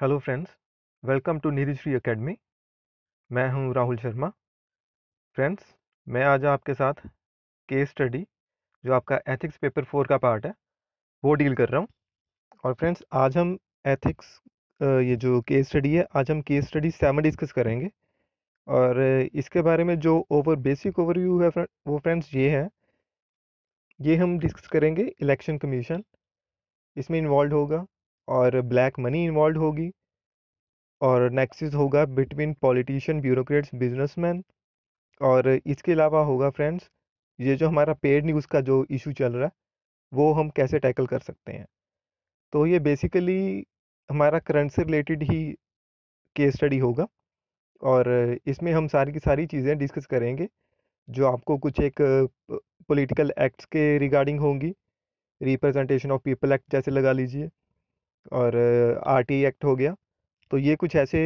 Hello friends welcome to Nidhishree academy मैं हूं Rahul Sharma friends मैं आज आपके साथ केस स्टडी जो आपका एथिक्स पेपर फोर का पार्ट है वो डील कर रहा हूं और फ्रेंड्स आज हम एथिक्स ये जो केस स्टडी है आज हम केस स्टडी सेवन डिस्कस करेंगे और इसके बारे में जो ओवर बेसिक ओवरव्यू है वो फ्रेंड्स ये है ये हम डिस्कस करेंगे इलेक्शन कमीशन इसमें इन्वॉल्व होगा और ब्लैक मनी इन्वॉल्व होगी और नेक्सिस होगा बिटवीन पॉलिटिशियन ब्यूरोक्रेट्स बिजनेसमैन और इसके अलावा होगा फ्रेंड्स ये जो हमारा पेड न्यूज़ का जो इशू चल रहा है वो हम कैसे टैकल कर सकते हैं तो ये बेसिकली हमारा करंट से रिलेटेड ही केस स्टडी होगा और इसमें हम सारी की सारी चीज़ें डिस्कस करेंगे जो आपको कुछ एक पॉलिटिकल एक्ट्स के रिगार्डिंग होंगी रिप्रेजेंटेशन ऑफ पीपल एक्ट जैसे लगा लीजिए और आर टी एक्ट हो गया तो ये कुछ ऐसे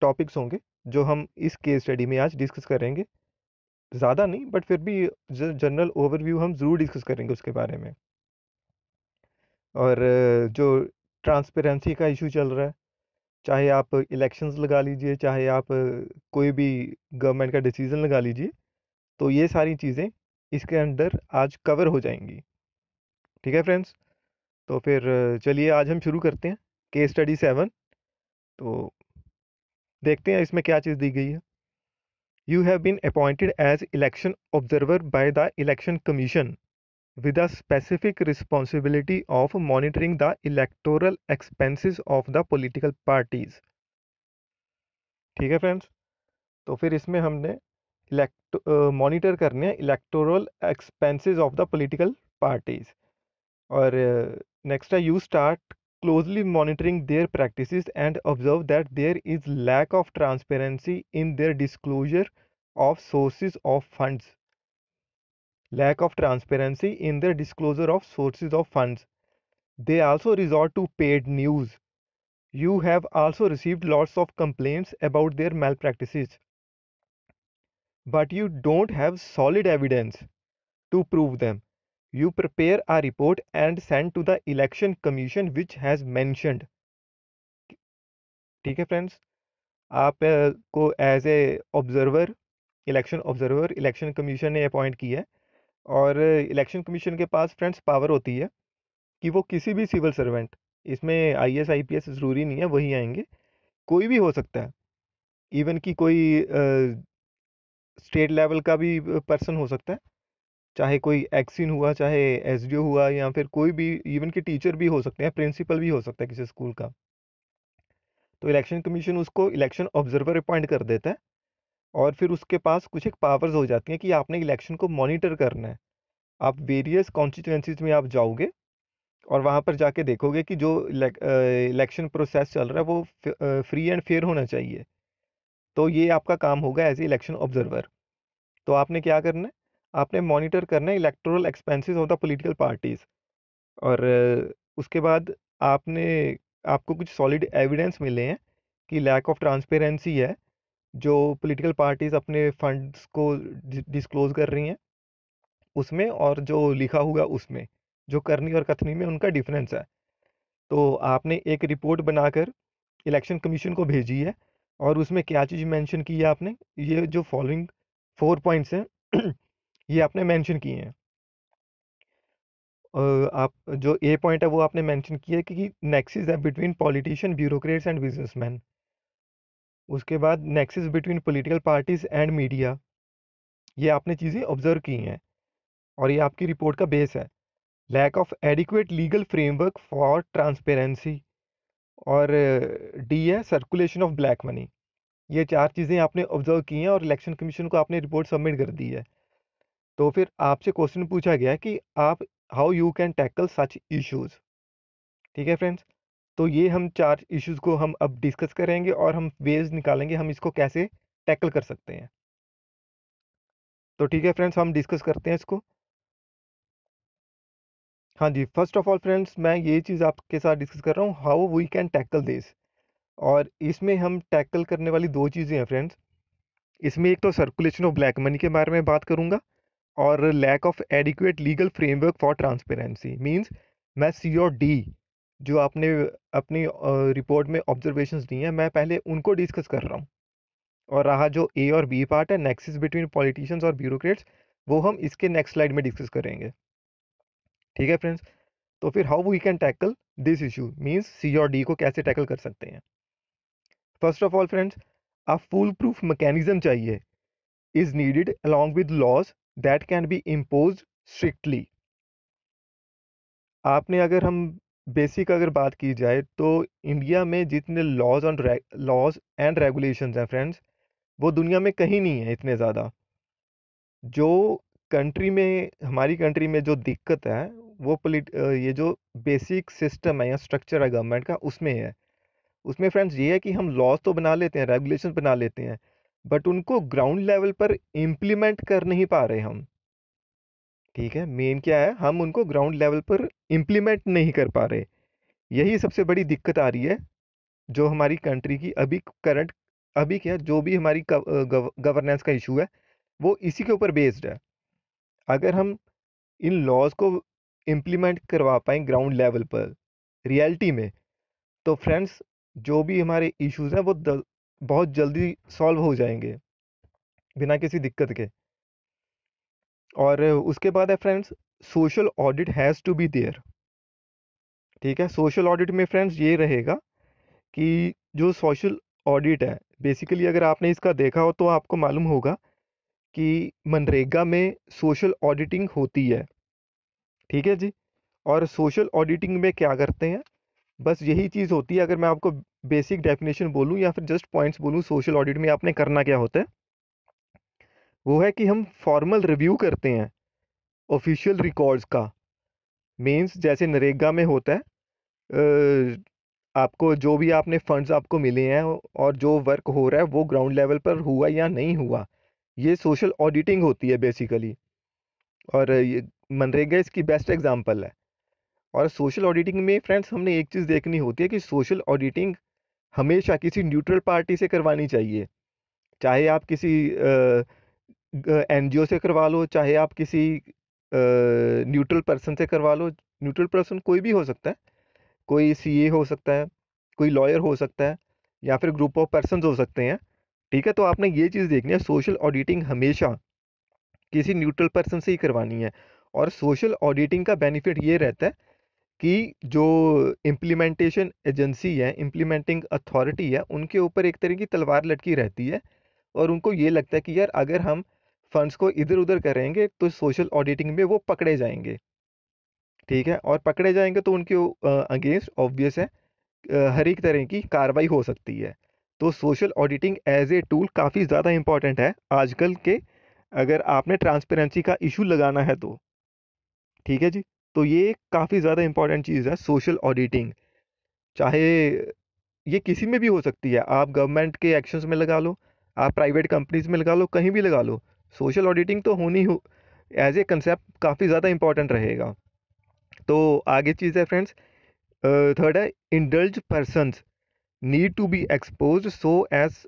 टॉपिक्स होंगे जो हम इस केस स्टडी में आज डिस्कस करेंगे ज़्यादा नहीं बट फिर भी जनरल ओवरव्यू हम ज़रूर डिस्कस करेंगे उसके बारे में और जो ट्रांसपेरेंसी का इशू चल रहा है चाहे आप इलेक्शंस लगा लीजिए चाहे आप कोई भी गवर्नमेंट का डिसीज़न लगा लीजिए तो ये सारी चीज़ें इसके अंडर आज कवर हो जाएंगी ठीक है फ्रेंड्स तो फिर चलिए आज हम शुरू करते हैं के स्टडी सेवन तो देखते हैं इसमें क्या चीज़ दी गई है you have been appointed as election observer by the election commission with a specific responsibility of monitoring the electoral expenses of the political parties ठीक है फ्रेंड्स तो फिर इसमें हमने इलेक्ट मॉनिटर uh, करने electoral expenses of the political parties और Next, you start closely monitoring their practices and observe that there is lack of transparency in their disclosure of sources of funds. Lack of transparency in their disclosure of sources of funds. They also resort to paid news. You have also received lots of complaints about their malpractices. But you don't have solid evidence to prove them. You prepare a report and send to the election commission which has mentioned ठीक है friends आप को as a observer election observer election commission ने appoint किया है और election commission के पास friends power होती है कि वो किसी भी सिविल सर्वेंट इसमें I S I P S ज़रूरी नहीं है वही आएंगे कोई भी हो सकता है इवन कि कोई स्टेट लेवल का भी पर्सन हो सकता है चाहे कोई एक्सिन हुआ चाहे एस हुआ या फिर कोई भी इवन के टीचर भी हो सकते हैं प्रिंसिपल भी हो सकता है किसी स्कूल का तो इलेक्शन कमीशन उसको इलेक्शन ऑब्जर्वर अपॉइंट कर देता है और फिर उसके पास कुछ एक पावर्स हो जाती हैं कि आपने इलेक्शन को मॉनिटर करना है आप वेरियस कॉन्स्टिट्यूंसीज में आप जाओगे और वहाँ पर जाके देखोगे कि जो इलेक्शन प्रोसेस चल रहा है वो फ्री एंड फेयर होना चाहिए तो ये आपका काम होगा एज ए इलेक्शन ऑब्जर्वर तो आपने क्या करना है आपने मॉनिटर करना है electoral expenses of the political parties और उसके बाद आपने आपको कुछ सॉलिड एविडेंस मिले हैं कि लैक ऑफ ट्रांसपेरेंसी है जो पॉलिटिकल पार्टीज़ अपने फंड्स को डिस्क्लोज कर रही हैं उसमें और जो लिखा हुआ उसमें जो करनी और कथनी में उनका डिफरेंस है तो आपने एक रिपोर्ट बनाकर इलेक्शन कमीशन को भेजी है और उसमें क्या चीज़ मेंशन की है आपने ये जो फॉलोइंग फोर पॉइंट्स हैं ये आपने मेंशन किए हैं आप जो ए पॉइंट है वो आपने मेंशन किया है कि नेक्सिस है between politician bureaucrats and businessman उसके बाद nexus between political parties and media ये आपने चीज़ें ऑब्जर्व की हैं और ये आपकी रिपोर्ट का बेस है lack of adequate legal framework for transparency और डी है सर्कुलेशन ऑफ ब्लैक मनी ये चार चीज़ें आपने ऑब्जर्व की हैं और इलेक्शन कमीशन को आपने रिपोर्ट सबमिट कर दी है तो फिर आपसे क्वेश्चन पूछा गया कि आप how you can tackle such issues ठीक है फ्रेंड्स तो ये हम चार इश्यूज़ को हम अब डिस्कस करेंगे और हम वेज निकालेंगे हम इसको कैसे टैकल कर सकते हैं तो ठीक है फ्रेंड्स हम डिस्कस करते हैं इसको हाँ जी फर्स्ट ऑफ ऑल फ्रेंड्स मैं ये चीज़ आपके साथ डिस्कस कर रहा हूँ how we can tackle this और इसमें हम टैकल करने वाली दो चीज़ें हैं फ्रेंड्स इसमें एक तो सर्कुलेशन ऑफ ब्लैक मनी के बारे में बात करूँगा और lack of adequate legal framework for transparency means मैं सी और डी जो आपने अपनी रिपोर्ट में ऑब्जर्वेशंस दी हैं मैं पहले उनको डिस्कस कर रहा हूँ और रहा जो ए और बी पार्ट है नेक्सिस बिटवीन पॉलिटिशियंस और ब्यूरोक्रेट्स वो हम इसके नेक्स्ट स्लाइड में डिस्कस करेंगे ठीक है फ्रेंड्स तो फिर how we can tackle this issue means C और डी को कैसे टैकल कर सकते हैं first of all friends a full proof mechanism चाहिए is needed along with laws that can be impose strictly आपने अगर हम बेसिक अगर बात की जाए तो इंडिया में जितने laws on laws and regulation हैं फ्रेंड्स वो दुनिया में कहीं नहीं है इतने ज़्यादा जो कंट्री में हमारी कंट्री में जो दिक्कत है वो पोलिट ये जो बेसिक सिस्टम है या स्ट्रक्चर है गवर्नमेंट का उसमें है उसमें फ्रेंड्स ये है कि हम लॉज तो बना लेते हैं रेगुलेशन बना लेते हैं बट उनको ग्राउंड लेवल पर इम्प्लीमेंट कर नहीं पा रहे हम ठीक है मेन क्या है हम उनको ग्राउंड लेवल पर इम्प्लीमेंट नहीं कर पा रहे यही सबसे बड़ी दिक्कत आ रही है जो हमारी कंट्री की अभी करंट अभी क्या जो भी हमारी गवर्नेंस का इशू है वो इसी के ऊपर बेस्ड है अगर हम इन लॉज को इम्प्लीमेंट करवा पाएँ ग्राउंड लेवल पर रियलिटी में तो फ्रेंड्स जो भी हमारे इश्यूज हैं वो बहुत जल्दी सॉल्व हो जाएंगे बिना किसी दिक्कत के और उसके बाद है friends social audit has to be there ठीक है सोशल ऑडिट में फ्रेंड्स ये रहेगा कि जो सोशल ऑडिट है बेसिकली अगर आपने इसका देखा हो तो आपको मालूम होगा कि मनरेगा में सोशल ऑडिटिंग होती है ठीक है जी और सोशल ऑडिटिंग में क्या करते हैं बस यही चीज़ होती है अगर मैं आपको बेसिक डेफिनेशन बोलूँ या फिर जस्ट पॉइंट्स बोलूँ सोशल ऑडिट में आपने करना क्या होता है वो है कि हम फॉर्मल रिव्यू करते हैं ऑफिशियल रिकॉर्ड्स का मीन्स जैसे नरेगा में होता है आपको जो भी आपने फंड्स आपको मिले हैं और जो वर्क हो रहा है वो ग्राउंड लेवल पर हुआ या नहीं हुआ ये सोशल ऑडिटिंग होती है बेसिकली और ये मनरेगा इसकी बेस्ट एग्जांपल है और सोशल ऑडिटिंग में फ्रेंड्स हमने एक चीज़ देखनी होती है कि सोशल ऑडिटिंग हमेशा किसी न्यूट्रल पार्टी से करवानी चाहिए चाहे आप किसी एन से करवा लो चाहे आप किसी न्यूट्रल पर्सन से करवा लो न्यूट्रल पर्सन कोई भी हो सकता है कोई सी हो सकता है कोई लॉयर हो सकता है या फिर ग्रुप ऑफ पर्सन हो सकते हैं ठीक है तो आपने ये चीज़ देखनी है सोशल ऑडिटिंग हमेशा किसी न्यूट्रल पर्सन से ही करवानी है और सोशल ऑडिटिंग का बेनिफिट ये रहता है कि जो इम्प्लीमेंटेशन एजेंसी है इम्प्लीमेंटिंग अथॉरिटी है उनके ऊपर एक तरह की तलवार लटकी रहती है और उनको ये लगता है कि यार अगर हम फंड्स को इधर उधर करेंगे तो सोशल ऑडिटिंग में वो पकड़े जाएंगे ठीक है और पकड़े जाएंगे तो उनके अगेंस्ट ऑब्वियस है हर एक तरह की कार्रवाई हो सकती है तो social auditing as a tool काफ़ी ज़्यादा इम्पॉर्टेंट है आजकल के अगर आपने ट्रांसपेरेंसी का इशू लगाना है तो ठीक है जी तो ये काफ़ी ज़्यादा इम्पॉर्टेंट चीज़ है सोशल ऑडिटिंग चाहे ये किसी में भी हो सकती है आप गवर्नमेंट के एक्शंस में लगा लो आप प्राइवेट कंपनीज में लगा लो कहीं भी लगा लो सोशल ऑडिटिंग तो होनी हो एज ए कंसेप्ट काफ़ी ज़्यादा इम्पॉर्टेंट रहेगा तो आगे चीज़ है फ्रेंड्स थर्ड है indulge persons need to be expose so as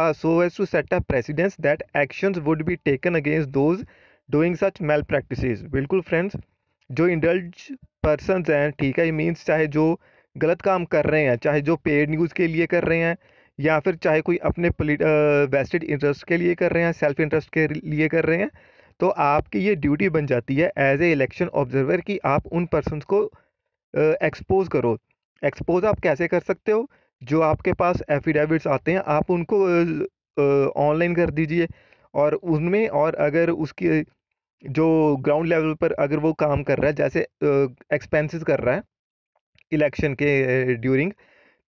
as to set a precedence that actions would be taken against those doing such malpractice बिल्कुल फ्रेंड्स जो इंडल्ज पर्सन हैं ठीक है मीन्स चाहे जो गलत काम कर रहे हैं चाहे जो पेड न्यूज़ के लिए कर रहे हैं या फिर चाहे कोई अपने वेस्टेड इंटरेस्ट के लिए कर रहे हैं सेल्फ इंटरेस्ट के लिए कर रहे हैं तो आपकी ये ड्यूटी बन जाती है एज ए इलेक्शन ऑब्जर्वर कि आप उन पर्सनस को एक्सपोज करो एक्सपोज आप कैसे कर सकते हो जो आपके पास एफिडेविट्स आते हैं आप उनको ऑनलाइन कर दीजिए और उनमें और अगर उसकी जो ग्राउंड लेवल पर अगर वो काम कर रहा है जैसे एक्सपेंसेस कर रहा है इलेक्शन के ड्यूरिंग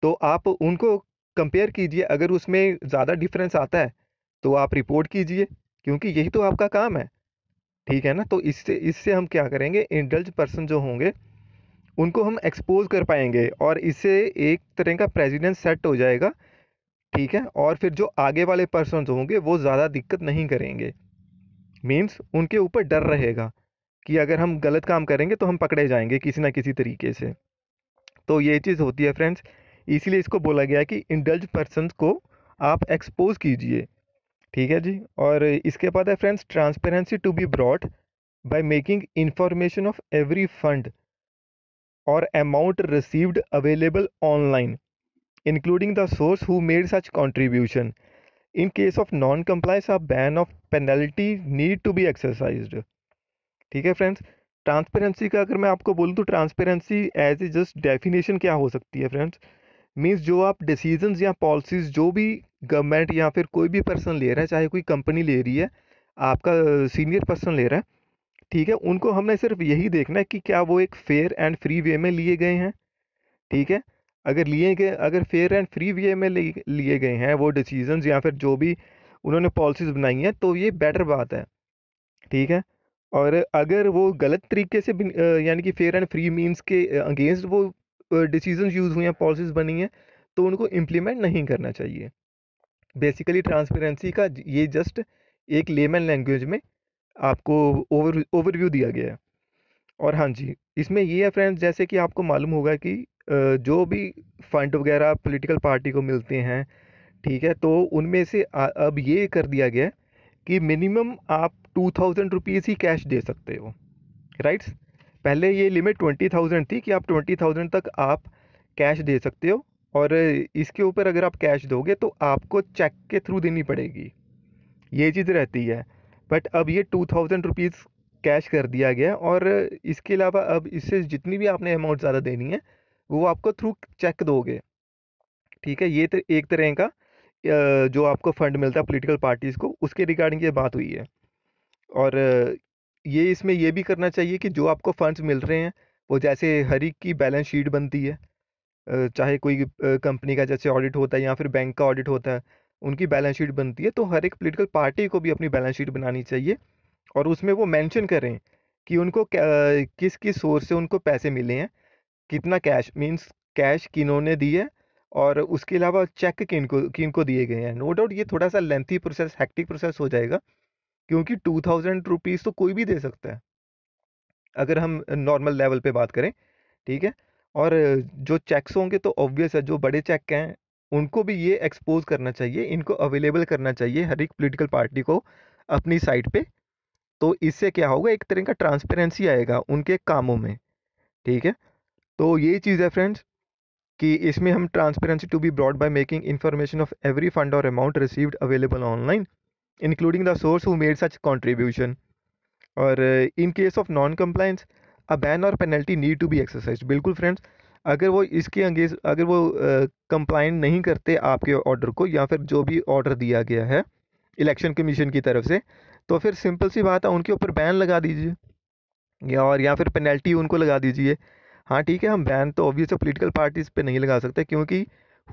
तो आप उनको कंपेयर कीजिए अगर उसमें ज़्यादा डिफरेंस आता है तो आप रिपोर्ट कीजिए क्योंकि यही तो आपका काम है ठीक है ना तो इससे इससे हम क्या करेंगे इंडल्ज पर्सन जो होंगे उनको हम एक्सपोज कर पाएंगे और इससे एक तरह का प्रेजिडेंस सेट हो जाएगा ठीक है और फिर जो आगे वाले पर्सन होंगे वो ज़्यादा दिक्कत नहीं करेंगे मीन्स उनके ऊपर डर रहेगा कि अगर हम गलत काम करेंगे तो हम पकड़े जाएंगे किसी ना किसी तरीके से तो ये चीज़ होती है फ्रेंड्स इसीलिए इसको बोला गया कि इंडल्ज पर्सन को आप एक्सपोज कीजिए ठीक है जी और इसके बाद है friends transparency to be brought by making information of every fund और amount received available online including the source who made such contribution in case of non compliance आप ban of penalty need to be exercise ठीक है friends transparency का अगर मैं आपको बोलूँ तो transparency as a just definition क्या हो सकती है फ्रेंड्स मीन्स जो आप डिसीजन या पॉलिसीज़ जो भी गवर्नमेंट या फिर कोई भी पर्सन ले रहा है चाहे कोई कंपनी ले रही है आपका सीनियर पर्सन ले रहा है ठीक है उनको हमने सिर्फ यही देखना है कि क्या वो एक फेयर एंड फ्री वे में लिए गए हैं ठीक है अगर लिए गए अगर फेयर एंड फ्री वे में लिए गए हैं वो डिसीजन या फिर जो भी उन्होंने पॉलिसीज़ बनाई हैं तो ये बेटर बात है ठीक है और अगर वो गलत तरीके से यानी कि फेयर एंड फ्री मीन्स के अगेंस्ट वो डिसीजन यूज़ हुए हैं पॉलिसीज़ बनी हैं तो उनको इम्प्लीमेंट नहीं करना चाहिए बेसिकली ट्रांसपेरेंसी का ये जस्ट एक लेमन लैंग्वेज में आपको ओवर ओवरव्यू दिया गया है और हाँ जी इसमें ये है फ्रेंड्स जैसे कि आपको मालूम होगा कि जो भी फंड वगैरह पॉलिटिकल पार्टी को मिलते हैं ठीक है तो उनमें से अब ये कर दिया गया कि मिनिमम आप टू थाउजेंड रुपीज़ ही कैश दे सकते हो राइट्स पहले ये लिमिट ट्वेंटी थाउजेंड थी कि आप ट्वेंटी थाउजेंड तक आप कैश दे सकते हो और इसके ऊपर अगर आप कैश दोगे तो आपको चेक के थ्रू देनी पड़ेगी ये चीज़ रहती है बट अब ये टू थाउजेंड रुपीज़ कैश कर दिया गया और इसके अलावा अब इससे जितनी भी आपने अमाउंट ज़्यादा देनी है वो आपको थ्रू चेक दोगे ठीक है ये तर, एक तरह का जो आपको फंड मिलता है पॉलिटिकल पार्टीज़ को उसके रिगार्डिंग ये बात हुई है और ये इसमें यह भी करना चाहिए कि जो आपको फंड्स मिल रहे हैं वो जैसे हर एक की बैलेंस शीट बनती है चाहे कोई कंपनी का जैसे ऑडिट होता है या फिर बैंक का ऑडिट होता है उनकी बैलेंस शीट बनती है तो हर एक पॉलिटिकल पार्टी को भी अपनी बैलेंस शीट बनानी चाहिए और उसमें वो मेंशन करें कि उनको किस किस सोर्स से उनको पैसे मिले हैं कितना कैश मीन्स कैश किन्होंने दिए और उसके अलावा चेक किन को किन को दिए गए हैं नो डाउट ये थोड़ा सा लेंथी प्रोसेस हैक्टिक प्रोसेस हो जाएगा क्योंकि टू थाउजेंड रुपीज़ तो कोई भी दे सकता है अगर हम नॉर्मल लेवल पे बात करें ठीक है और जो चेक्स होंगे तो ऑब्वियस है जो बड़े चेक हैं उनको भी ये एक्सपोज करना चाहिए इनको अवेलेबल करना चाहिए हर एक पोलिटिकल पार्टी को अपनी साइड पर तो इससे क्या होगा एक तरह का ट्रांसपेरेंसी आएगा उनके कामों में ठीक है तो ये चीज़ है फ्रेंड्स कि इसमें हम transparency to be brought by making information of every fund और amount received available online including the source who made such contribution और in case of non compliance a ban और penalty need to be exercise बिल्कुल friends अगर वो इसके अंगेज अगर वो कंप्लाइन uh, नहीं करते आपके ऑर्डर को या फिर जो भी ऑर्डर दिया गया है इलेक्शन कमीशन की तरफ से तो फिर सिंपल सी बात है उनके ऊपर बैन लगा दीजिए या और या फिर पेनल्टी उनको लगा दीजिए हाँ ठीक है हम बैन तो ऑब्वियस पोलिटिकल पार्टीज़ पे नहीं लगा सकते क्योंकि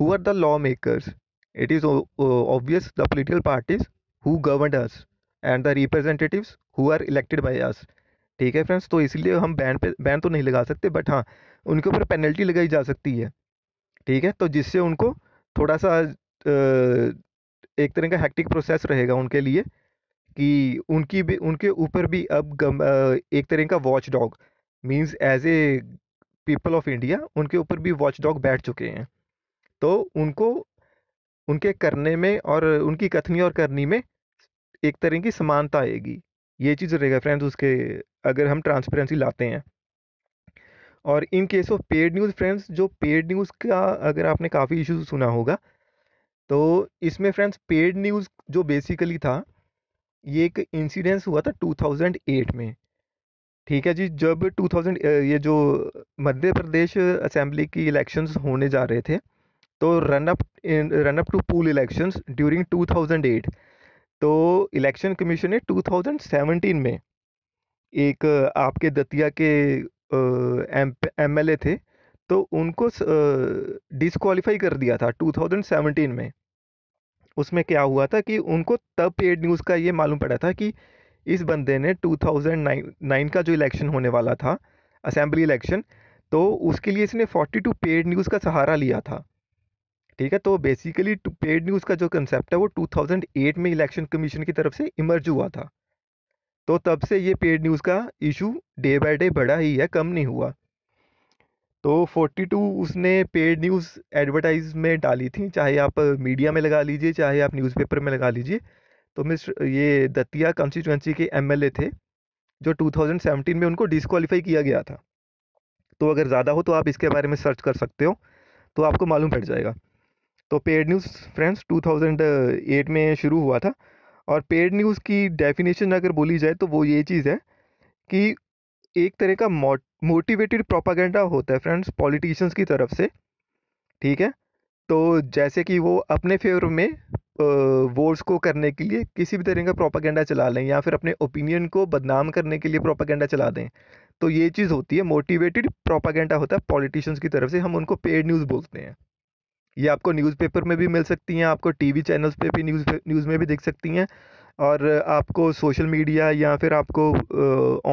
who are the law makers it is obvious the political parties who govern us and the representative who are elected by us ठीक है फ्रेंड्स तो इसलिए हम बैन पे बैन तो नहीं लगा सकते बट हाँ उनके ऊपर पेनल्टी लगाई जा सकती है ठीक है तो जिससे उनको थोड़ा सा एक तरह का हैक्टिक प्रोसेस रहेगा उनके लिए कि उनकी भी उनके ऊपर भी अब गम, एक तरह का watchdog means as a people of India उनके ऊपर भी वॉच डॉग बैठ चुके हैं तो उनको उनके करने में और उनकी कथनी और करनी में एक तरह की समानता आएगी ये चीज़ रहेगा फ्रेंड्स उसके अगर हम ट्रांसपेरेंसी लाते हैं और in case of paid news friends जो पेड न्यूज़ का अगर आपने काफ़ी इशू सुना होगा तो इसमें फ्रेंड्स पेड न्यूज़ जो बेसिकली था ये एक इंसिडेंस हुआ था 2008 में ठीक है जी जब 2000 ये जो मध्य प्रदेश असेंबली की इलेक्शंस होने जा रहे थे तो run up run up to poll elections during 2008 तो इलेक्शन कमीशन ने 2017 में एक आपके दतिया के एम एमएलए थे तो उनको डिसक्वालीफाई कर दिया था 2017 में उसमें क्या हुआ था कि उनको तब पेड न्यूज़ का ये मालूम पड़ा था कि इस बंदे ने 2009 का जो इलेक्शन होने वाला था असेंबली इलेक्शन तो उसके लिए इसने 42 पेड न्यूज़ का सहारा लिया था ठीक है तो बेसिकली पेड न्यूज़ का जो कंसेप्ट है वो 2008 में इलेक्शन कमीशन की तरफ से इमर्ज हुआ था तो तब से ये पेड न्यूज़ का इशू डे बाय डे बढ़ा ही है कम नहीं हुआ तो 42 उसने पेड न्यूज़ एडवर्टाइज में डाली थी चाहे आप मीडिया में लगा लीजिए चाहे आप न्यूज़पेपर में लगा लीजिए तो मिस्टर ये दतिया कॉन्स्टिट्यूंसी के एमएलए थे जो 2017 में उनको डिसक्वालीफाई किया गया था तो अगर ज़्यादा हो तो आप इसके बारे में सर्च कर सकते हो तो आपको मालूम पड़ जाएगा तो पेड न्यूज़ फ्रेंड्स 2008 में शुरू हुआ था और पेड न्यूज़ की डेफिनेशन अगर बोली जाए तो वो ये चीज़ है कि एक तरह का मोटिवेटेड प्रोपागेंडा होता है फ्रेंड्स पॉलिटिशियंस की तरफ से ठीक है तो जैसे कि वो अपने फेवर में वोट्स को करने के लिए किसी भी तरह का प्रोपागेंडा चला लें या फिर अपने ओपिनियन को बदनाम करने के लिए प्रोपागेंडा चला दें तो ये चीज़ होती है मोटिवेटेड प्रोपागेंडा होता है पॉलिटिशियंस की तरफ से हम उनको पेड न्यूज़ बोलते हैं ये आपको न्यूज़पेपर में भी मिल सकती हैं आपको टीवी चैनल्स पे भी न्यूज़ न्यूज़ में भी देख सकती हैं और आपको सोशल मीडिया या फिर आपको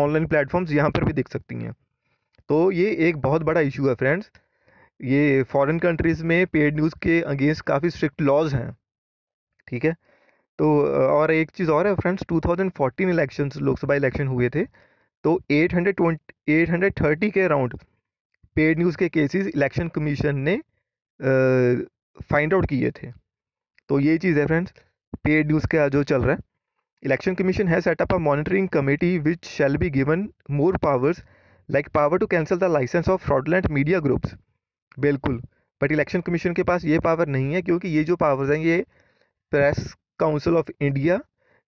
ऑनलाइन प्लेटफॉर्म्स यहाँ पर भी देख सकती हैं तो ये एक बहुत बड़ा इशू है फ्रेंड्स ये फॉरेन कंट्रीज़ में पेड न्यूज़ के अगेंस्ट काफ़ी स्ट्रिक्ट लॉज हैं ठीक है तो और एक चीज़ और है फ्रेंड्स 2014 इलेक्शंस लोकसभा इलेक्शन हुए थे तो 820 830 के अराउंड पेड न्यूज़ के केसेस इलेक्शन कमीशन ने फाइंड आउट किए थे तो ये चीज़ है फ्रेंड्स पेड न्यूज़ का जो चल रहा है इलेक्शन कमीशन है setup a monitoring committee which shall be given more powers like power to cancel the license of fraudulent media groups बिल्कुल बट इलेक्शन कमीशन के पास ये पावर नहीं है क्योंकि ये जो पावर हैं ये प्रेस काउंसिल ऑफ इंडिया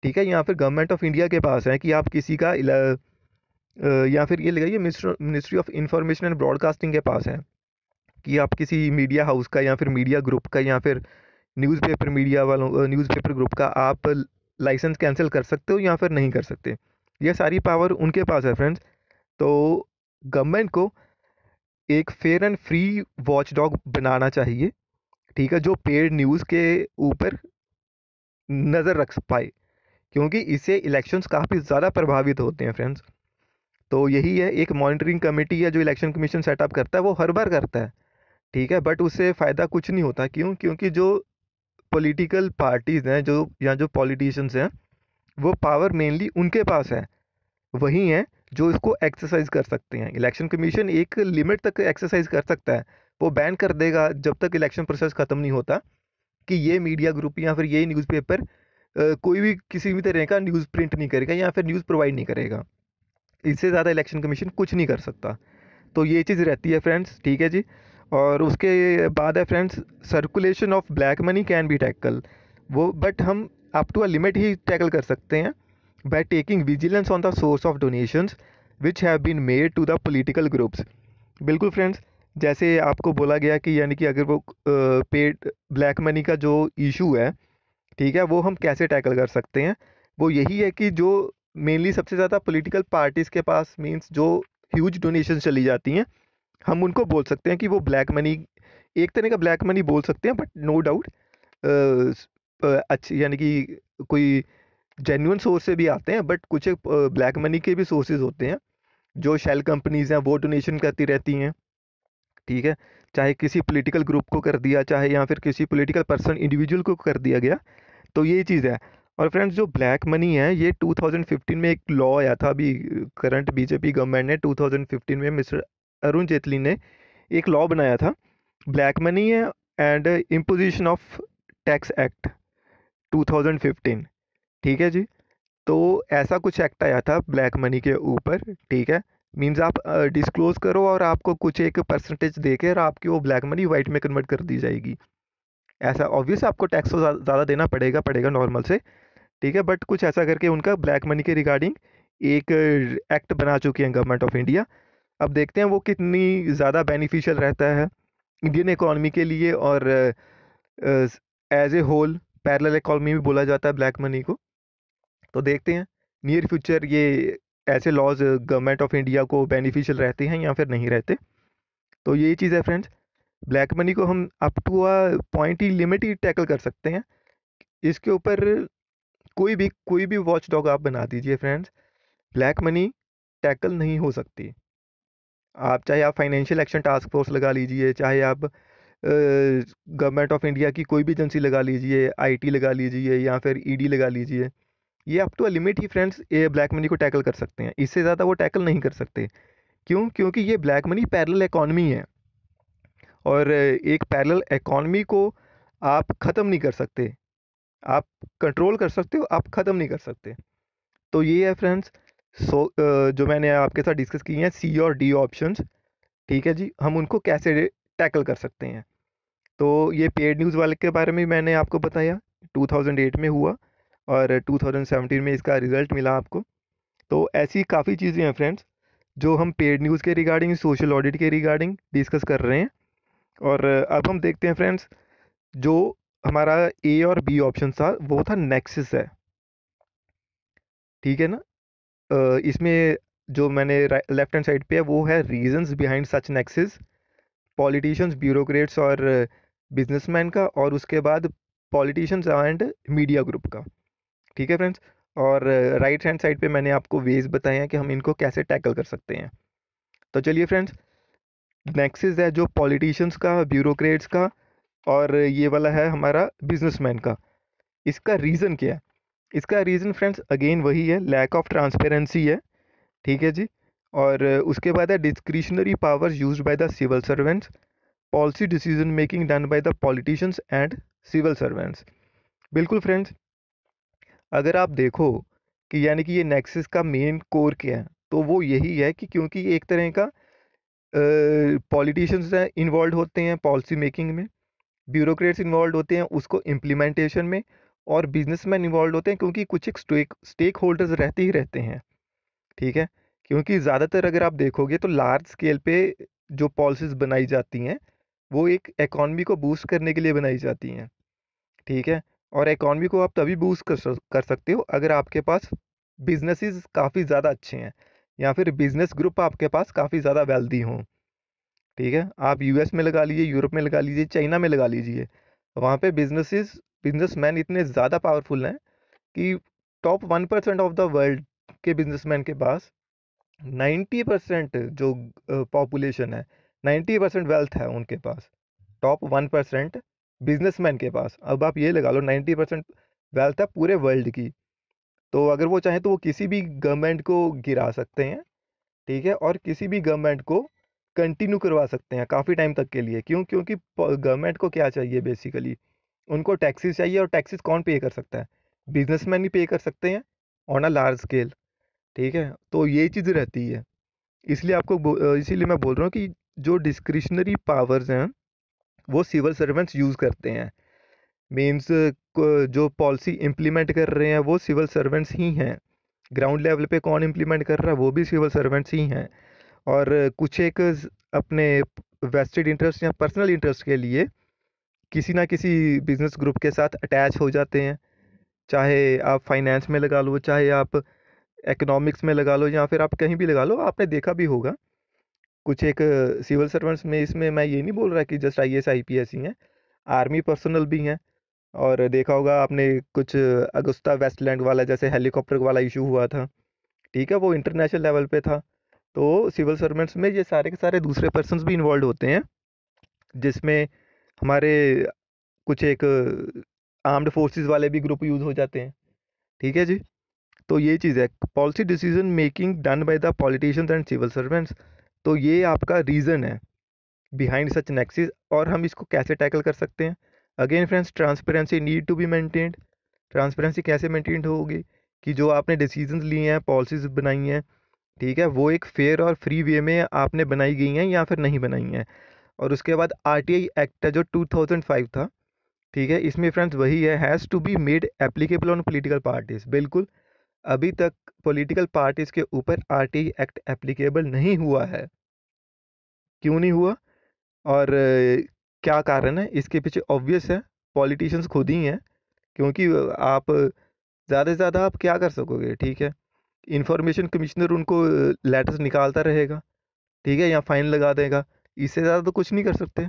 ठीक है या फिर गवर्नमेंट ऑफ इंडिया के पास है कि आप किसी का या फिर ये लगाइए ministry of information and broadcasting के पास है कि आप किसी मीडिया हाउस का या फिर मीडिया ग्रुप का या फिर न्यूज़पेपर मीडिया वालों न्यूज़पेपर ग्रुप का आप लाइसेंस कैंसिल कर सकते हो या फिर नहीं कर सकते ये सारी पावर उनके पास है फ्रेंड्स तो गवर्नमेंट को एक fair and free watchdog बनाना चाहिए ठीक है जो पेड न्यूज़ के ऊपर नज़र रख पाए क्योंकि इससे इलेक्शंस काफ़ी ज़्यादा प्रभावित होते हैं फ्रेंड्स तो यही है एक मॉनिटरिंग कमेटी है जो इलेक्शन कमीशन सेटअप करता है वो हर बार करता है ठीक है बट उससे फ़ायदा कुछ नहीं होता क्यों क्योंकि जो पॉलिटिकल पार्टीज़ हैं जो या जो पॉलिटिशियंस हैं वो पावर मेनली उनके पास है वही हैं जो इसको एक्सरसाइज कर सकते हैं इलेक्शन कमीशन एक लिमिट तक एक्सरसाइज कर सकता है वो बैन कर देगा जब तक इलेक्शन प्रोसेस ख़त्म नहीं होता कि ये मीडिया ग्रुप या फिर ये न्यूज़पेपर कोई भी किसी भी तरह का न्यूज़ प्रिंट नहीं करेगा या फिर न्यूज़ प्रोवाइड नहीं करेगा इससे ज़्यादा इलेक्शन कमीशन कुछ नहीं कर सकता तो ये चीज़ रहती है फ्रेंड्स ठीक है जी और उसके बाद है friends circulation of black money can be tackle वो बट हम अप टू अ लिमिट ही टैकल कर सकते हैं by taking vigilance on the source of donations which have been made to the political groups बिल्कुल फ्रेंड्स जैसे आपको बोला गया कि यानी कि अगर वो पेड ब्लैक मनी का जो इशू है ठीक है वो हम कैसे टैकल कर सकते हैं वो यही है कि जो मेनली सबसे ज़्यादा पॉलिटिकल पार्टीज़ के पास मींस जो ह्यूज डोनेशन चली जाती हैं हम उनको बोल सकते हैं कि वो ब्लैक मनी एक तरह का ब्लैक मनी बोल सकते हैं बट नो डाउट अच्छी यानी कि कोई जेन्यून सोर्स से भी आते हैं बट कुछ ब्लैक मनी के भी सोर्सेज होते हैं जो शेल कंपनीज़ हैं वो डोनेशन करती रहती हैं ठीक है चाहे किसी पॉलिटिकल ग्रुप को कर दिया चाहे या फिर किसी पॉलिटिकल पर्सन इंडिविजुअल को कर दिया गया तो ये चीज़ है और फ्रेंड्स जो ब्लैक मनी है ये 2015 में एक लॉ आया था अभी करंट बीजेपी गवर्नमेंट ने 2015 में मिस्टर अरुण जेटली ने एक लॉ बनाया था ब्लैक मनी है and imposition of tax act 2015 ठीक है जी तो ऐसा कुछ एक्ट आया था ब्लैक मनी के ऊपर ठीक है मीन्स आप डिस्क्लोज़ करो और आपको कुछ एक परसेंटेज और आपकी वो ब्लैक मनी वाइट में कन्वर्ट कर दी जाएगी ऐसा ऑब्वियस आपको टैक्स तो ज़्यादा देना पड़ेगा पड़ेगा नॉर्मल से ठीक है बट कुछ ऐसा करके उनका ब्लैक मनी के रिगार्डिंग एक एक्ट बना चुकी है गवर्नमेंट ऑफ इंडिया अब देखते हैं वो कितनी ज़्यादा बेनिफिशियल रहता है इंडियन इकॉनमी के लिए और as a whole parallel economy भी बोला जाता है ब्लैक मनी को तो देखते हैं नियर फ्यूचर ये ऐसे लॉज गवर्नमेंट ऑफ इंडिया को बेनिफिशियल रहते हैं या फिर नहीं रहते तो यही चीज़ है फ्रेंड्स ब्लैक मनी को हम अप टू अ पॉइंट ही लिमिट ही टैकल कर सकते हैं इसके ऊपर कोई भी कोई भी वॉच डॉग आप बना दीजिए फ्रेंड्स ब्लैक मनी टैकल नहीं हो सकती आप चाहे आप फाइनेंशियल एक्शन टास्क फोर्स लगा लीजिए चाहे आप गवर्नमेंट ऑफ इंडिया की कोई भी एजेंसी लगा लीजिए आईटी लगा लीजिए या फिर ईडी e लगा लीजिए ये अप टू अ लिमिट ही फ्रेंड्स ये ब्लैक मनी को टैकल कर सकते हैं इससे ज़्यादा वो टैकल नहीं कर सकते क्यों क्योंकि ये ब्लैक मनी पैरल इकॉनमी है और एक पैरल इकॉनमी को आप ख़त्म नहीं कर सकते आप कंट्रोल कर सकते हो आप ख़त्म नहीं कर सकते तो ये है फ्रेंड्स सो जो मैंने आपके साथ डिस्कस किए हैं सी और डी ऑप्शन ठीक है जी हम उनको कैसे टैकल कर सकते हैं तो ये पेड न्यूज़ वाले के बारे में मैंने आपको बताया 2008 में हुआ और 2017 में इसका रिज़ल्ट मिला आपको तो ऐसी काफ़ी चीज़ें हैं फ्रेंड्स जो हम पेड न्यूज़ के रिगार्डिंग सोशल ऑडिट के रिगार्डिंग डिस्कस कर रहे हैं और अब हम देखते हैं फ्रेंड्स जो हमारा ए और बी ऑप्शन था वो था नेक्सिस है ठीक है ना इसमें जो मैंने लेफ्ट हैंड साइड पे है वो है reasons behind such nexus politicians bureaucrats और बिजनेसमैन का और उसके बाद पॉलिटिशियंस एंड मीडिया ग्रुप का ठीक है फ्रेंड्स और राइट हैंड साइड पे मैंने आपको वेज बताए हैं कि हम इनको कैसे टैकल कर सकते हैं तो चलिए फ्रेंड्स नेक्सिस है जो पॉलिटिशियंस का ब्यूरोक्रेट्स का और ये वाला है हमारा बिजनेसमैन का इसका रीज़न क्या है इसका रीज़न फ्रेंड्स अगेन वही है लैक ऑफ ट्रांसपेरेंसी है ठीक है जी और उसके बाद है discretionary powers use by the civil servants policy decision making done by the politicians and civil servants बिल्कुल फ्रेंड्स अगर आप देखो कि यानी कि ये नेक्सिस का मेन कोर क्या है तो वो यही है कि क्योंकि एक तरह का पॉलिटिशियंस इन्वॉल्व होते हैं पॉलिसी मेकिंग में ब्यूरोक्रेट्स इन्वॉल्व होते हैं उसको इम्प्लीमेंटेशन में और बिजनेसमैन इन्वॉल्व होते हैं क्योंकि कुछ एक स्टेक स्टेक होल्डर्स रहते ही रहते हैं ठीक है क्योंकि ज़्यादातर अगर आप देखोगे तो लार्ज स्केल पे जो पॉलिसीज़ बनाई जाती हैं वो एक इकॉनमी को बूस्ट करने के लिए बनाई जाती हैं ठीक है और इकॉनमी को आप तभी बूस्ट कर कर सकते हो अगर आपके पास बिजनेसेस काफ़ी ज़्यादा अच्छे हैं या फिर बिजनेस ग्रुप आपके पास काफ़ी ज़्यादा वेल्दी हों ठीक है आप यूएस में लगा लीजिए यूरोप में लगा लीजिए चाइना में लगा लीजिए वहाँ पे बिजनेसेस बिजनेस इतने ज़्यादा पावरफुल हैं कि top one percent of the world के बिजनेसमैन के पास नाइन्टी परसेंट जो पॉपुलेशन है नाइन्टी परसेंट वेल्थ है उनके पास टॉप वन परसेंट बिजनेसमैन के पास अब आप ये लगा लो नाइन्टी परसेंट वेल्थ है पूरे वर्ल्ड की तो अगर वो चाहें तो वो किसी भी गवर्नमेंट को गिरा सकते हैं ठीक है और किसी भी गवर्नमेंट को कंटिन्यू करवा सकते हैं काफ़ी टाइम तक के लिए क्यों क्योंकि गवर्नमेंट को क्या चाहिए बेसिकली उनको टैक्सेस चाहिए और टैक्सेस कौन पे कर सकता है बिजनेसमैन ही पे कर सकते हैं ऑन अ लार्ज स्केल ठीक है तो ये चीज़ रहती है इसलिए आपको इसीलिए मैं बोल रहा हूँ कि जो डिस्क्रिशनरी पावर्स हैं वो सिविल सर्वेंट्स यूज़ करते हैं मीन्स जो पॉलिसी इम्प्लीमेंट कर रहे हैं वो सिविल सर्वेंट्स ही हैं ग्राउंड लेवल पे कौन इम्प्लीमेंट कर रहा है वो भी सिविल सर्वेंट्स ही हैं और कुछ एक अपने वेस्टेड इंटरेस्ट या पर्सनल इंटरेस्ट के लिए किसी ना किसी बिजनेस ग्रुप के साथ अटैच हो जाते हैं चाहे आप फाइनेंस में लगा लो चाहे आप इकोनॉमिक्स में लगा लो या फिर आप कहीं भी लगा लो आपने देखा भी होगा कुछ एक सिविल सर्वेंट्स में इसमें मैं ये नहीं बोल रहा कि just I S I P S ही हैं आर्मी पर्सनल भी हैं और देखा होगा आपने कुछ अगस्ता वेस्टलैंड वाला जैसे हेलीकॉप्टर वाला इशू हुआ था ठीक है वो इंटरनेशनल लेवल पे था तो सिविल सर्वेंट्स में ये सारे के सारे दूसरे पर्सन भी इन्वॉल्व होते हैं जिसमें हमारे कुछ एक आर्म्ड फोर्सेस वाले भी ग्रुप यूज़ हो जाते हैं ठीक है जी तो ये चीज़ है policy decision making done by the politicians and civil servants तो ये आपका रीज़न है बिहाइंड सच नेक्सिस और हम इसको कैसे टैकल कर सकते हैं again friends transparency need to be maintained transparency कैसे मेंटेन होगी कि जो आपने डिसीजन लिए हैं पॉलिसीज बनाई हैं ठीक है वो एक फेयर और फ्री वे में आपने बनाई गई हैं या फिर नहीं बनाई हैं और उसके बाद आर टी आई एक्ट है जो टू था ठीक है इसमें फ्रेंड्स वही है has to be made applicable on political parties बिल्कुल अभी तक पॉलिटिकल पार्टीज़ के ऊपर आर टी एक्ट एप्लीकेबल नहीं हुआ है क्यों नहीं हुआ और क्या कारण है इसके पीछे ऑब्वियस है पॉलिटिशियंस खुद ही हैं क्योंकि आप ज़्यादा से ज़्यादा आप क्या कर सकोगे ठीक है इंफॉर्मेशन कमिश्नर उनको लेटर्स निकालता रहेगा ठीक है या फाइन लगा देगा इससे ज़्यादा तो कुछ नहीं कर सकते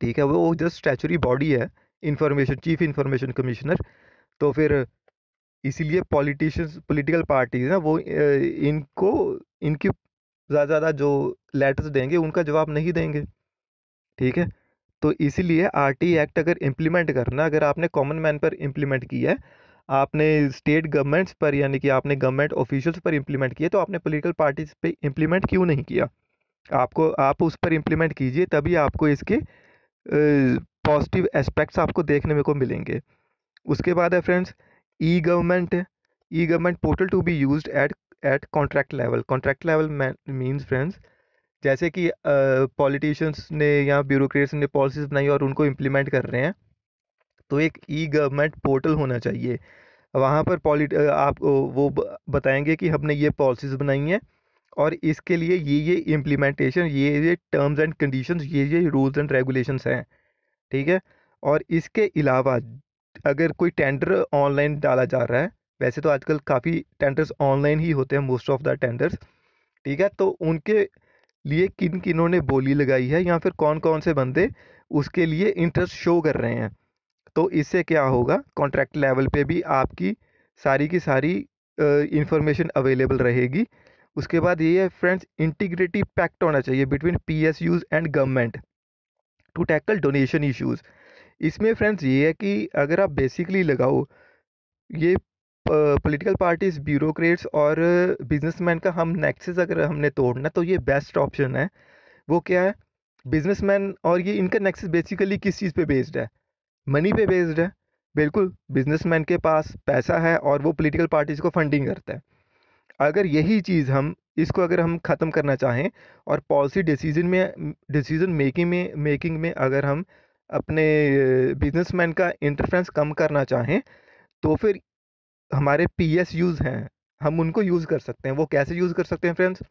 ठीक है वो जस्ट स्टैचुरी बॉडी है इंफॉर्मेशन चीफ इन्फॉर्मेशन कमिश्नर तो फिर इसीलिए पॉलिटिशियंस पॉलिटिकल पार्टीज ना वो इनको इनकी ज़्यादा ज़्यादा जो लेटर्स देंगे उनका जवाब नहीं देंगे ठीक है तो इसीलिए आर टी एक्ट अगर इम्प्लीमेंट करना अगर आपने कॉमन मैन पर इम्प्लीमेंट किया है आपने स्टेट गवर्नमेंट्स पर यानी कि आपने गवर्नमेंट ऑफिशियल्स पर इम्प्लीमेंट किया तो आपने पॉलिटिकल पार्टीज पे इम्प्लीमेंट क्यों नहीं किया आपको आप उस पर इम्प्लीमेंट कीजिए तभी आपको इसके पॉजिटिव एस्पेक्ट्स आपको देखने में को मिलेंगे उसके बाद है friends e government e government portal to be use at at contract level contract level means friends जैसे कि पॉलिटिशियंस ने या ब्यूरोक्रेट्स ने पॉलिसीज बनाई और उनको इम्प्लीमेंट कर रहे हैं तो एक ई गवर्नमेंट पोर्टल होना चाहिए वहाँ पर पॉलिट आप वो बताएंगे कि हमने ये पॉलिसीज़ बनाई हैं और इसके लिए ये ये इम्प्लीमेंटेशन ये ये टर्म्स एंड कंडीशंस ये ये रूल्स एंड रेगुलेशंस हैं ठीक है और इसके अलावा अगर कोई टेंडर ऑनलाइन डाला जा रहा है वैसे तो आजकल काफ़ी टेंडर्स ऑनलाइन ही होते हैं मोस्ट ऑफ द टेंडर्स ठीक है तो उनके लिए किन किनों ने बोली लगाई है या फिर कौन कौन से बंदे उसके लिए इंटरेस्ट शो कर रहे हैं तो इससे क्या होगा कॉन्ट्रैक्ट लेवल पे भी आपकी सारी की सारी इंफॉर्मेशन अवेलेबल रहेगी उसके बाद ये है फ्रेंड्स इंटीग्रिटी पैक्ट होना चाहिए between P S Us and government to tackle donation issues इसमें फ्रेंड्स ये है कि अगर आप बेसिकली लगाओ ये पॉलिटिकल पार्टीज ब्यूरोक्रेट्स और बिजनेसमैन का हम नेक्सेस अगर हमने तोड़ना तो ये बेस्ट ऑप्शन है वो क्या है बिजनेसमैन और ये इनका नेक्सेस बेसिकली किस चीज़ पे बेस्ड है मनी पे बेस्ड है बिल्कुल बिजनेसमैन के पास पैसा है और वो पॉलिटिकल पार्टीज़ को फंडिंग करता है अगर यही चीज़ हम इसको अगर हम ख़त्म करना चाहें और पॉलिसी डिसीजन में डिसीजन मेकिंग में मेकिंग में अगर हम अपने बिजनेसमैन का इंटरफ्रेंस कम करना चाहें तो फिर हमारे पी एस यूज़ हैं हम उनको यूज़ कर सकते हैं वो कैसे यूज़ कर सकते हैं फ्रेंड्स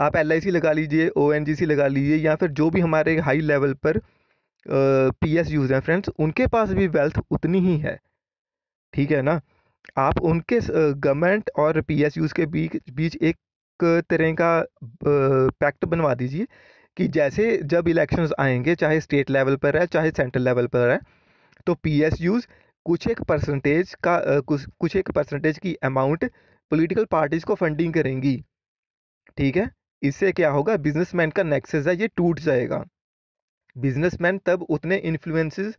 आप एल आई सी लगा लीजिए ओ एन जी सी लगा लीजिए या फिर जो भी हमारे हाई लेवल पर पी एस यूज़ हैं फ्रेंड्स उनके पास भी वेल्थ उतनी ही है ठीक है ना आप उनके गवर्नमेंट और पी एस यूज़ के बीच बीच एक तरह का पैक्ट बनवा दीजिए कि जैसे जब इलेक्शंस आएंगे चाहे स्टेट लेवल पर है चाहे सेंट्रल लेवल पर है तो पी कुछ एक परसेंटेज का कुछ कुछ एक परसेंटेज की अमाउंट पॉलिटिकल पार्टीज़ को फंडिंग करेंगी ठीक है इससे क्या होगा बिजनेसमैन का नेक्सेस है ये टूट जाएगा बिजनेसमैन तब उतने इन्फ्लुएंसेस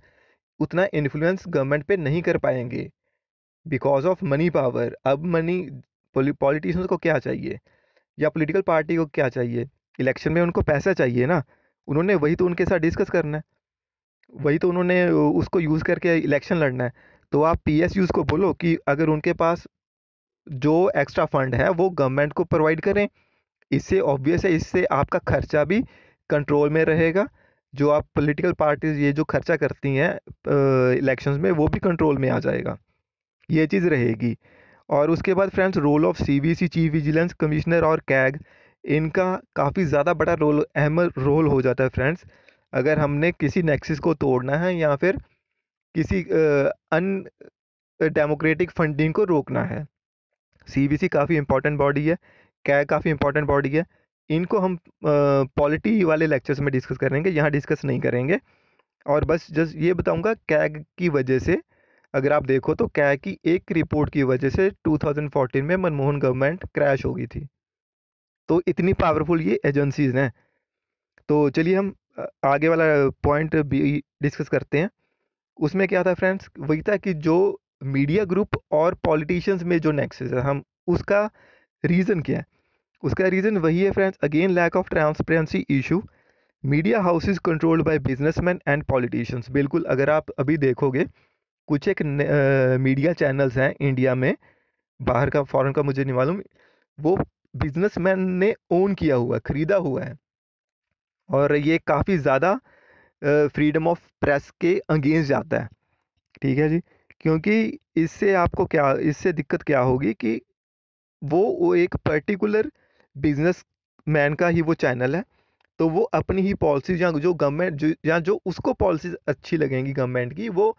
उतना इन्फ्लुएंस गवर्नमेंट पे नहीं कर पाएंगे बिकॉज ऑफ मनी पावर अब मनी पॉलिटिशियंस को क्या चाहिए या पॉलिटिकल पार्टी को क्या चाहिए इलेक्शन में उनको पैसा चाहिए ना उन्होंने वही तो उनके साथ डिस्कस करना है वही तो उन्होंने उसको यूज़ करके इलेक्शन लड़ना है तो आप पी एस यूज़ को बोलो कि अगर उनके पास जो एक्स्ट्रा फंड है वो गवर्नमेंट को प्रोवाइड करें इससे ऑब्वियस है इससे आपका खर्चा भी कंट्रोल में रहेगा जो आप पॉलिटिकल पार्टीज ये जो खर्चा करती हैं इलेक्शंस में वो भी कंट्रोल में आ जाएगा ये चीज़ रहेगी और उसके बाद friends role of C B C chief vigilance commissioner और कैग इनका काफ़ी ज़्यादा बड़ा रोल अहम रोल हो जाता है फ्रेंड्स अगर हमने किसी नेक्सिस को तोड़ना है या फिर किसी अन डेमोक्रेटिक फंडिंग को रोकना है सीबीसी काफ़ी इंपॉर्टेंट बॉडी है कै काफ़ी इंपॉर्टेंट बॉडी है इनको हम पॉलिटी वाले लेक्चर्स में डिस्कस करेंगे यहाँ डिस्कस नहीं करेंगे और बस जस्ट ये बताऊँगा कैग की वजह से अगर आप देखो तो कैग की एक रिपोर्ट की वजह से 2014 में मनमोहन गवर्नमेंट क्रैश हो गई थी तो इतनी पावरफुल ये एजेंसीज हैं तो चलिए हम आगे वाला पॉइंट भी डिस्कस करते हैं उसमें क्या था फ्रेंड्स वही था कि जो मीडिया ग्रुप और पॉलिटिशियंस में जो नेक्सेस है हम उसका रीज़न क्या है उसका रीज़न वही है friends again lack of transparency issue media house is controlled by businessman and politicians बिल्कुल अगर आप अभी देखोगे कुछ एक मीडिया चैनल्स हैं इंडिया में बाहर का फॉरेन का मुझे नहीं मालूम वो बिजनेसमैन ने ओन किया हुआ है खरीदा हुआ है और ये काफ़ी ज़्यादा फ्रीडम ऑफ प्रेस के अगेंस्ट जाता है ठीक है जी क्योंकि इससे आपको क्या इससे दिक्कत क्या होगी कि वो वो एक पर्टिकुलर बिजनेस मैन का ही वो चैनल है तो वो अपनी ही पॉलिसीज या जो गवर्नमेंट या जो उसको पॉलिसीज अच्छी लगेंगी गवर्नमेंट की वो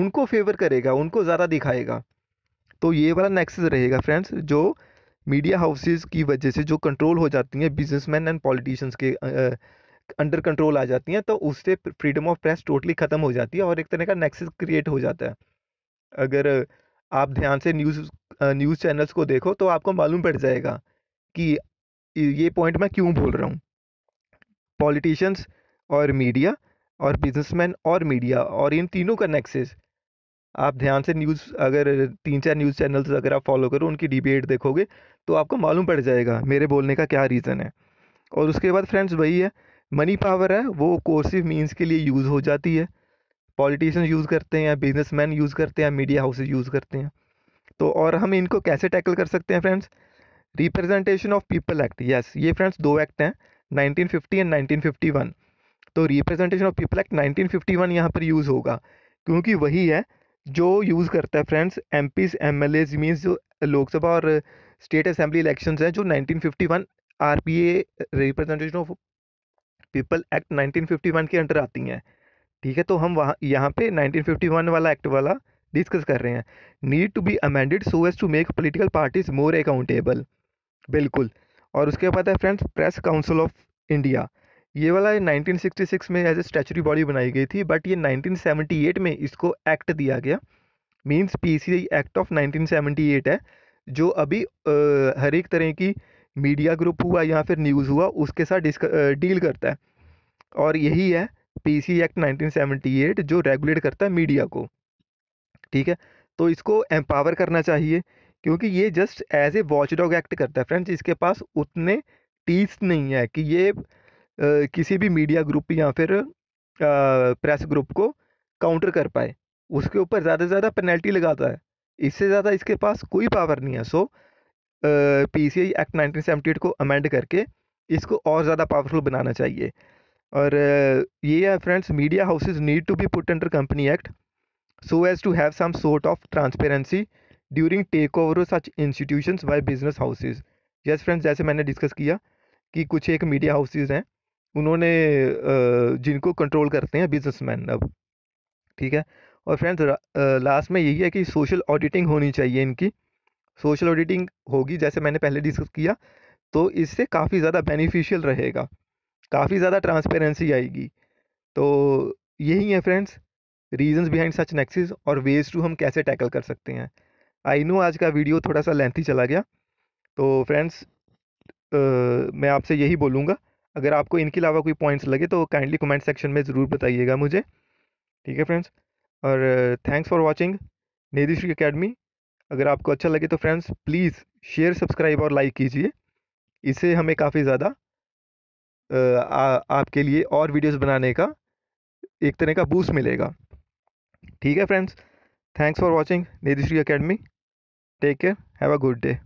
उनको फेवर करेगा उनको ज़्यादा दिखाएगा तो ये वाला नेक्सेस रहेगा फ्रेंड्स जो मीडिया हाउसेस की वजह से जो कंट्रोल हो जाती हैं बिजनेसमैन एंड पॉलिटिशियंस के अंडर कंट्रोल आ जाती हैं तो उससे फ्रीडम ऑफ प्रेस टोटली ख़त्म हो जाती है और एक तरह का नेक्सेस क्रिएट हो जाता है अगर आप ध्यान से न्यूज़ न्यूज़ चैनल्स को देखो तो आपको मालूम पड़ जाएगा कि ये पॉइंट मैं क्यों बोल रहा हूँ पॉलिटिशियंस और मीडिया और बिजनेसमैन और मीडिया और इन तीनों का नेक्सेस आप ध्यान से न्यूज़ अगर तीन चार न्यूज़ चैनल्स अगर आप फॉलो करो उनकी डिबेट देखोगे तो आपको मालूम पड़ जाएगा मेरे बोलने का क्या रीज़न है और उसके बाद फ्रेंड्स वही है मनी पावर है वो कोर्सिव मीन्स के लिए यूज़ हो जाती है पॉलिटिशन यूज़ करते हैं मैन यूज़ करते हैं मीडिया हाउसेज यूज़ करते हैं तो और हम इनको कैसे टैकल कर सकते हैं friends representation of people act yes ये फ्रेंड्स दो एक्ट हैं 1950 एंड 1951 तो रिप्रेजेंटेशन ऑफ पीपल एक्ट 1951 यहाँ पर यूज़ होगा क्योंकि वही है जो यूज़ करता है friends MPs MLAs means जो लोकसभा और स्टेट असेंबली इलेक्शंस हैं जो 1951 fifty representation of people act 1951 के अंडर आती हैं ठीक है तो हम वहाँ यहाँ पे 1951 वाला एक्ट वाला डिस्कस कर रहे हैं need to be amended so as to make political parties more accountable बिल्कुल और उसके बाद है friends press council of India ये वाला 1966 में एज ए स्टैचुरी बॉडी बनाई गई थी बट ये 1978 में इसको एक्ट दिया गया मींस पीसीआई एक्ट ऑफ 1978 है जो अभी आ, हर एक तरह की मीडिया ग्रुप हुआ या फिर न्यूज़ हुआ उसके साथ डिस्क डील करता है और यही है पीसी एक्ट 1978 जो रेगुलेट करता है मीडिया को ठीक है तो इसको एम्पावर करना चाहिए क्योंकि ये just as a watch dog act करता है फ्रेंड्स इसके पास उतने टीस नहीं है कि ये किसी भी मीडिया ग्रुप या फिर प्रेस ग्रुप को काउंटर कर पाए उसके ऊपर ज़्यादा से ज़्यादा पेनल्टी लगाता है इससे ज़्यादा इसके पास कोई पावर नहीं है so P C I act nineteen seventy eight को अमेंड करके इसको और ज़्यादा पावरफुल बनाना चाहिए और uh, ये है friends media houses need to be put under company act so as to have some sort of transparency during take over such institution by business houses yes friends जैसे मैंने डिस्कस किया कि कुछ एक मीडिया हाउसेज हैं उन्होंने जिनको control करते हैं बिजनेसमैन अब ठीक है और फ्रेंड्स लास्ट में यही है कि सोशल ऑडिटिंग होनी चाहिए इनकी सोशल ऑडिटिंग होगी जैसे मैंने पहले डिस्कस किया तो इससे काफ़ी ज़्यादा बेनिफिशियल रहेगा काफ़ी ज़्यादा ट्रांसपेरेंसी आएगी तो यही है friends reasons behind such nexus और वेज टू हम कैसे टैकल कर सकते हैं आई नो आज का वीडियो थोड़ा सा लेंथी चला गया तो फ्रेंड्स मैं आपसे यही बोलूँगा अगर आपको इनके अलावा कोई पॉइंट्स लगे तो काइंडली कमेंट सेक्शन में ज़रूर बताइएगा मुझे ठीक है फ्रेंड्स और थैंक्स फॉर वॉचिंग नेदी श्री अकेडमी अगर आपको अच्छा लगे तो फ्रेंड्स प्लीज़ शेयर सब्सक्राइब और लाइक कीजिए इससे हमें काफ़ी ज़्यादा आपके लिए और वीडियोज़ बनाने का एक तरह का बूस्ट मिलेगा ठीक है फ्रेंड्स थैंक्स फॉर वॉचिंग नेदी Shri academy take care have a good day